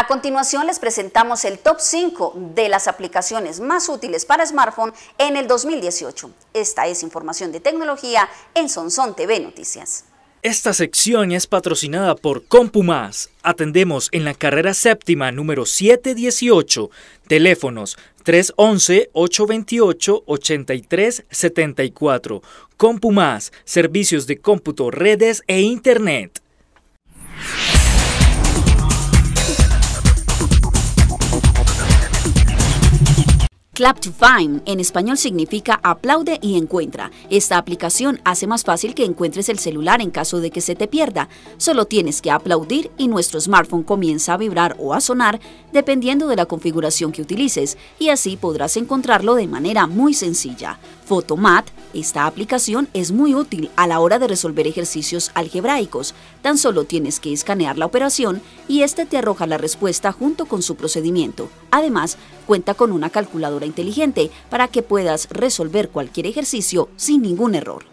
A continuación les presentamos el top 5 de las aplicaciones más útiles para smartphone en el 2018. Esta es información de tecnología en Sonson TV Noticias. Esta sección es patrocinada por CompuMás. Atendemos en la carrera séptima número 718. Teléfonos 311-828-8374. CompuMás, servicios de cómputo, redes e internet. Clap to Find en español significa aplaude y encuentra. Esta aplicación hace más fácil que encuentres el celular en caso de que se te pierda. Solo tienes que aplaudir y nuestro smartphone comienza a vibrar o a sonar dependiendo de la configuración que utilices y así podrás encontrarlo de manera muy sencilla. Photomat esta aplicación es muy útil a la hora de resolver ejercicios algebraicos. Tan solo tienes que escanear la operación y este te arroja la respuesta junto con su procedimiento. Además, cuenta con una calculadora inteligente para que puedas resolver cualquier ejercicio sin ningún error.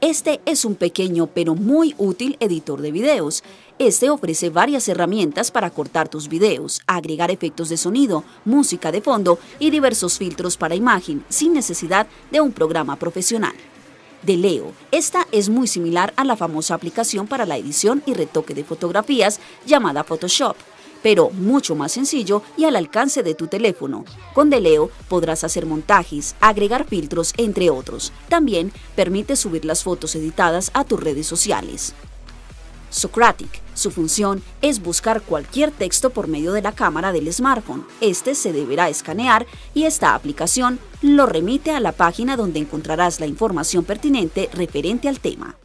Este es un pequeño pero muy útil editor de videos. Este ofrece varias herramientas para cortar tus videos, agregar efectos de sonido, música de fondo y diversos filtros para imagen sin necesidad de un programa profesional. De Leo, esta es muy similar a la famosa aplicación para la edición y retoque de fotografías llamada Photoshop pero mucho más sencillo y al alcance de tu teléfono. Con Deleo podrás hacer montajes, agregar filtros, entre otros. También permite subir las fotos editadas a tus redes sociales. Socratic. Su función es buscar cualquier texto por medio de la cámara del smartphone. Este se deberá escanear y esta aplicación lo remite a la página donde encontrarás la información pertinente referente al tema.